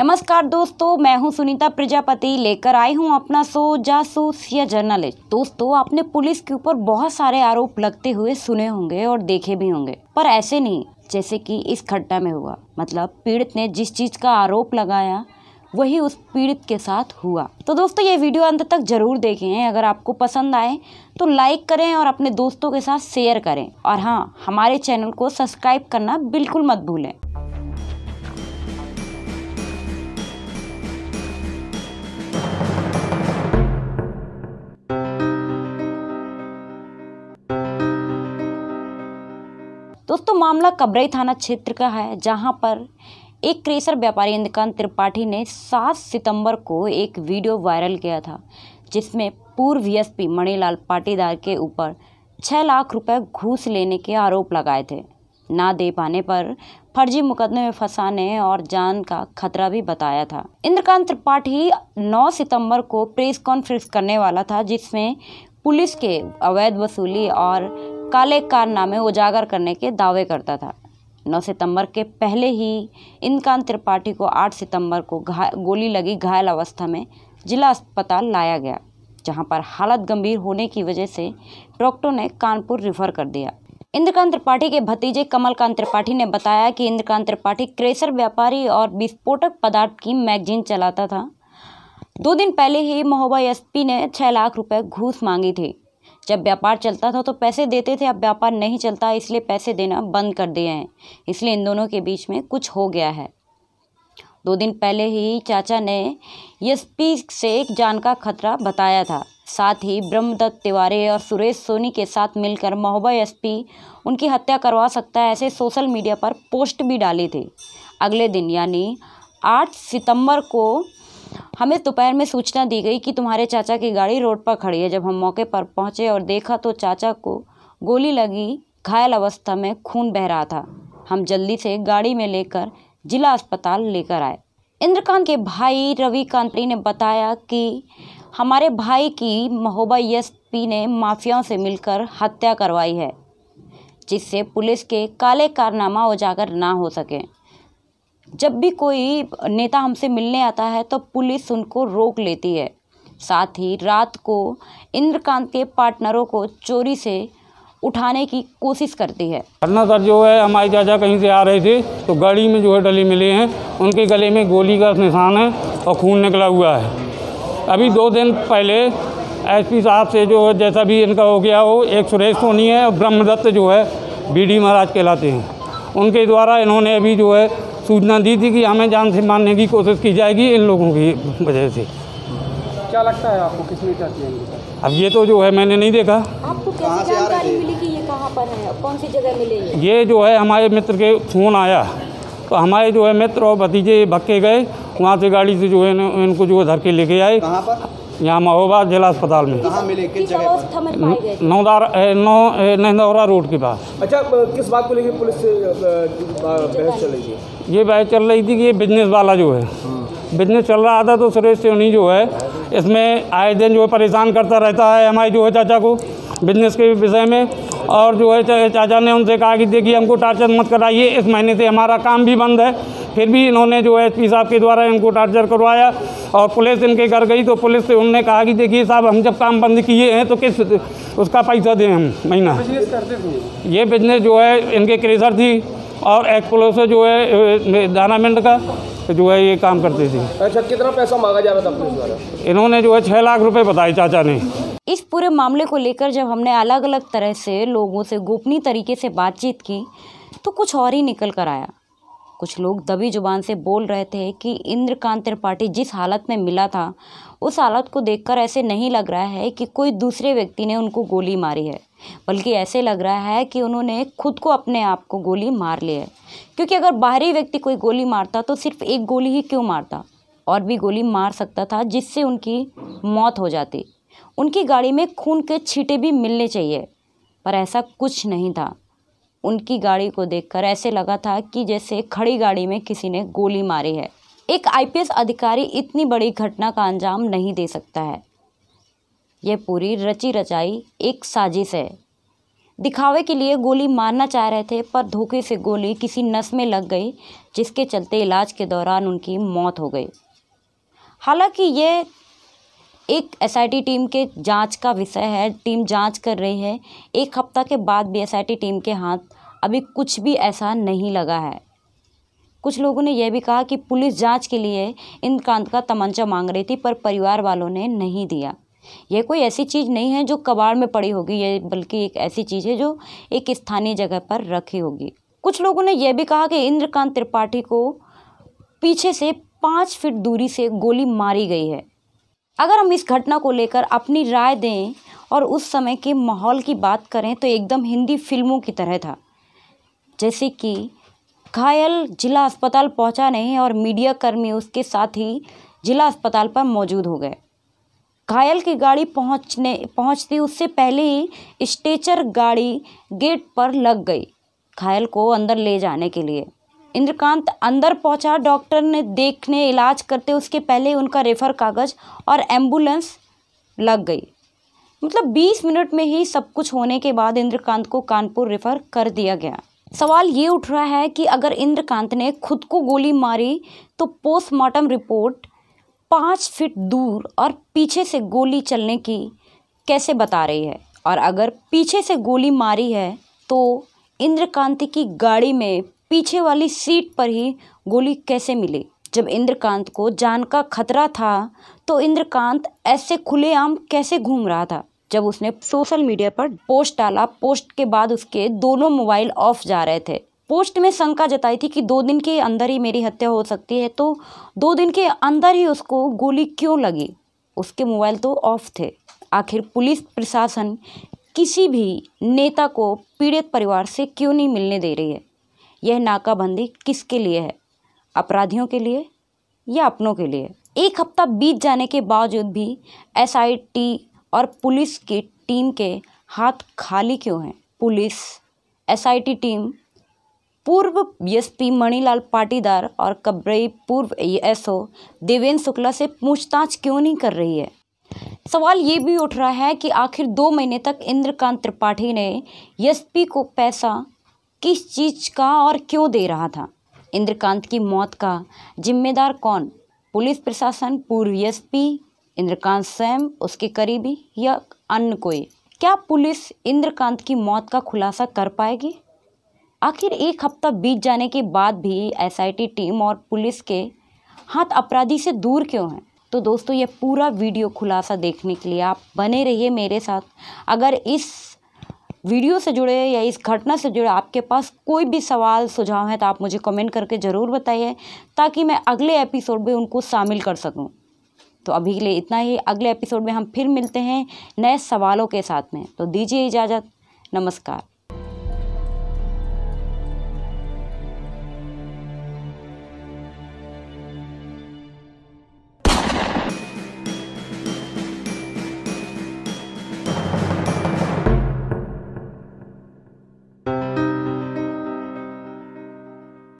नमस्कार दोस्तों मैं हूं सुनीता प्रजापति लेकर आई हूं अपना जा जासूस या जर्नलिस्ट दोस्तों आपने पुलिस के ऊपर बहुत सारे आरोप लगते हुए सुने होंगे और देखे भी होंगे पर ऐसे नहीं जैसे कि इस घटना में हुआ मतलब पीड़ित ने जिस चीज का आरोप लगाया वही उस पीड़ित के साथ हुआ तो दोस्तों ये वीडियो अंत तक जरूर देखें अगर आपको पसंद आए तो लाइक करें और अपने दोस्तों के साथ शेयर करें और हाँ हमारे चैनल को सब्सक्राइब करना बिल्कुल मत भूलें मामला कबरई थाना क्षेत्र का है जहां पर एक क्रेशर व्यापारी इंद्रकांत त्रिपाठी ने 7 सितंबर को एक वीडियो वायरल किया था जिसमें पूर्व वीएसपी मणिलाल पाटीदार के ऊपर 6 लाख रुपए घूस लेने के आरोप लगाए थे ना दे पाने पर फर्जी मुकदमे में फंसाने और जान का खतरा भी बताया था इंद्रकांत त्रिपाठी 9 सितंबर को प्रेस कॉन्फ्रेंस करने वाला था जिसमें पुलिस के अवैध वसूली और काले कारनामे उजागर करने के दावे करता था 9 सितंबर के पहले ही इनकान त्रिपाठी को 8 सितंबर को गोली लगी घायल अवस्था में जिला अस्पताल लाया गया जहां पर हालत गंभीर होने की वजह से डॉक्टरों ने कानपुर रिफर कर दिया इंद्रकांत त्रिपाठी के भतीजे कमलकांत त्रिपाठी ने बताया कि इंद्रकांत त्रिपाठी क्रेसर व्यापारी और विस्फोटक पदार्थ की मैगजीन चलाता था दो दिन पहले ही महोबा एसपी ने छह लाख रुपए घूस मांगी थी जब व्यापार चलता था तो पैसे देते थे अब व्यापार नहीं चलता इसलिए पैसे देना बंद कर दिए हैं इसलिए इन दोनों के बीच में कुछ हो गया है दो दिन पहले ही चाचा ने पी से एक जान का खतरा बताया था साथ ही ब्रह्मदत्त तिवारी और सुरेश सोनी के साथ मिलकर महोबा एसपी उनकी हत्या करवा सकता है ऐसे सोशल मीडिया पर पोस्ट भी डाली थी अगले दिन यानी आठ सितंबर को हमें दोपहर में सूचना दी गई कि तुम्हारे चाचा की गाड़ी रोड पर खड़ी है जब हम मौके पर पहुंचे और देखा तो चाचा को गोली लगी घायल अवस्था में खून बह रहा था हम जल्दी से गाड़ी में लेकर जिला अस्पताल लेकर आए इंद्रकांत के भाई रवि कांत्री ने बताया कि हमारे भाई की महोबा पी ने माफियाओं से मिलकर हत्या करवाई है जिससे पुलिस के काले कारनामा उजागर ना हो सकें जब भी कोई नेता हमसे मिलने आता है तो पुलिस उनको रोक लेती है साथ ही रात को इंद्रकांत के पार्टनरों को चोरी से उठाने की कोशिश करती है धरना सर जो है हमारे चाचा कहीं से आ रहे थे तो गाड़ी में जो है डले मिले हैं उनके गले में गोली का निशान है और खून निकला हुआ है अभी दो दिन पहले एसपी साहब से जो है जैसा भी इनका हो गया हो एक सुरेश सोनी है और ब्रह्मदत्त जो है बी महाराज कहलाते हैं उनके द्वारा इन्होंने अभी जो है सूचना दी थी कि हमें जान से मारने की कोशिश की जाएगी इन लोगों की वजह से क्या लगता है आपको किसने क्या किया अब ये तो जो है मैंने नहीं देखा आपको कैसे जानकारी मिली कि ये कहाँ पर है कौन सी जगह मिली ये जो है हमारे मित्र के फ़ोन आया तो हमारे जो है मित्र और भतीजे भक्के गए वहाँ से गाड़ी से जो है इनको जो धर के लेके आए यहाँ महोबा जिला अस्पताल में कहाँ मिले किस जगह नौदार नौ नहदौरा रोड के पास अच्छा किस बात को लेकर पुलिस से बहस चल रही थी ये बहस चल रही थी कि ये बिजनेस वाला जो है बिजनेस हाँ। चल रहा था तो सुरेश सोनी जो है इसमें आए दिन जो है परेशान करता रहता है हमारे जो है चाचा को बिजनेस के विषय में और जो है चाचा ने उनसे कहा कि देखिए हमको टार्चर मत कराइए इस महीने से हमारा काम भी बंद है फिर भी इन्होंने जो है एस साहब के द्वारा इनको टार्चर करवाया और पुलिस इनके घर गई तो पुलिस से उनने कहा कि देखिए साहब हम जब काम बंद किए हैं तो किस उसका पैसा दें हम महीना ये बिजनेस जो है इनके क्रेजर थी और एक पुलिस से जो है दानामेंट का जो है ये काम करती थी अच्छा कितना पैसा मांगा जा रहा था इन्होंने जो है छः लाख रुपए बताए चाचा ने इस पूरे मामले को लेकर जब हमने अलग अलग तरह से लोगों से गोपनीय तरीके से बातचीत की तो कुछ और ही निकल कर आया कुछ लोग दबी जुबान से बोल रहे थे कि इंद्रकांत त्रिपाठी जिस हालत में मिला था उस हालत को देखकर ऐसे नहीं लग रहा है कि कोई दूसरे व्यक्ति ने उनको गोली मारी है बल्कि ऐसे लग रहा है कि उन्होंने खुद को अपने आप को गोली मार ली है क्योंकि अगर बाहरी व्यक्ति कोई गोली मारता तो सिर्फ एक गोली ही क्यों मारता और भी गोली मार सकता था जिससे उनकी मौत हो जाती उनकी गाड़ी में खून के छीटे भी मिलने चाहिए पर ऐसा कुछ नहीं था उनकी गाड़ी को देखकर ऐसे लगा था कि जैसे खड़ी गाड़ी में किसी ने गोली मारी है एक आईपीएस अधिकारी इतनी बड़ी घटना का अंजाम नहीं दे सकता है यह पूरी रची रचाई एक साजिश है दिखावे के लिए गोली मारना चाह रहे थे पर धोखे से गोली किसी नस में लग गई जिसके चलते इलाज के दौरान उनकी मौत हो गई हालांकि ये एक एसआईटी टीम के जांच का विषय है टीम जांच कर रही है एक हफ्ता के बाद भी एसआईटी टीम के हाथ अभी कुछ भी ऐसा नहीं लगा है कुछ लोगों ने यह भी कहा कि पुलिस जांच के लिए इंद्रकांत का तमंचा मांग रही थी पर परिवार वालों ने नहीं दिया यह कोई ऐसी चीज़ नहीं है जो कबाड़ में पड़ी होगी ये बल्कि एक ऐसी चीज़ है जो एक स्थानीय जगह पर रखी होगी कुछ लोगों ने यह भी कहा कि इंद्रकांत त्रिपाठी को पीछे से पाँच फीट दूरी से गोली मारी गई है अगर हम इस घटना को लेकर अपनी राय दें और उस समय के माहौल की बात करें तो एकदम हिंदी फिल्मों की तरह था जैसे कि घायल जिला अस्पताल पहुंचा नहीं और मीडिया कर्मी उसके साथ ही जिला अस्पताल पर मौजूद हो गए घायल की गाड़ी पहुंचने पहुंचती उससे पहले ही स्टेचर गाड़ी गेट पर लग गई घायल को अंदर ले जाने के लिए इंद्रकांत अंदर पहुंचा डॉक्टर ने देखने इलाज करते उसके पहले उनका रेफर कागज और एम्बुलेंस लग गई मतलब 20 मिनट में ही सब कुछ होने के बाद इंद्रकांत को कानपुर रेफर कर दिया गया सवाल ये उठ रहा है कि अगर इंद्रकांत ने खुद को गोली मारी तो पोस्टमार्टम रिपोर्ट पाँच फीट दूर और पीछे से गोली चलने की कैसे बता रही है और अगर पीछे से गोली मारी है तो इंद्रकांत की गाड़ी में पीछे वाली सीट पर ही गोली कैसे मिली जब इंद्रकांत को जान का खतरा था तो इंद्रकांत ऐसे खुलेआम कैसे घूम रहा था जब उसने सोशल मीडिया पर पोस्ट डाला पोस्ट के बाद उसके दोनों मोबाइल ऑफ जा रहे थे पोस्ट में शंका जताई थी कि दो दिन के अंदर ही मेरी हत्या हो सकती है तो दो दिन के अंदर ही उसको गोली क्यों लगी उसके मोबाइल तो ऑफ थे आखिर पुलिस प्रशासन किसी भी नेता को पीड़ित परिवार से क्यों नहीं मिलने दे रही है यह नाकाबंदी किसके लिए है अपराधियों के लिए या अपनों के लिए एक हफ्ता बीत जाने के बावजूद भी एसआईटी और पुलिस की टीम के हाथ खाली क्यों हैं पुलिस एसआईटी टीम पूर्व बीएसपी मणिलाल पाटीदार और कब्रई पूर्व एसओ देवेंद्र शुक्ला से पूछताछ क्यों नहीं कर रही है सवाल ये भी उठ रहा है कि आखिर दो महीने तक इंद्रकांत त्रिपाठी ने एसपी को पैसा किस चीज़ का और क्यों दे रहा था इंद्रकांत की मौत का जिम्मेदार कौन पुलिस प्रशासन पूर्व एसपी इंद्रकांत स्वयं उसके करीबी या अन्य कोई क्या पुलिस इंद्रकांत की मौत का खुलासा कर पाएगी आखिर एक हफ्ता बीत जाने के बाद भी एसआईटी टीम और पुलिस के हाथ अपराधी से दूर क्यों हैं तो दोस्तों ये पूरा वीडियो खुलासा देखने के लिए आप बने रहिए मेरे साथ अगर इस वीडियो से जुड़े या इस घटना से जुड़े आपके पास कोई भी सवाल सुझाव है तो आप मुझे कमेंट करके ज़रूर बताइए ताकि मैं अगले एपिसोड में उनको शामिल कर सकूं तो अभी के लिए इतना ही अगले एपिसोड में हम फिर मिलते हैं नए सवालों के साथ में तो दीजिए इजाज़त नमस्कार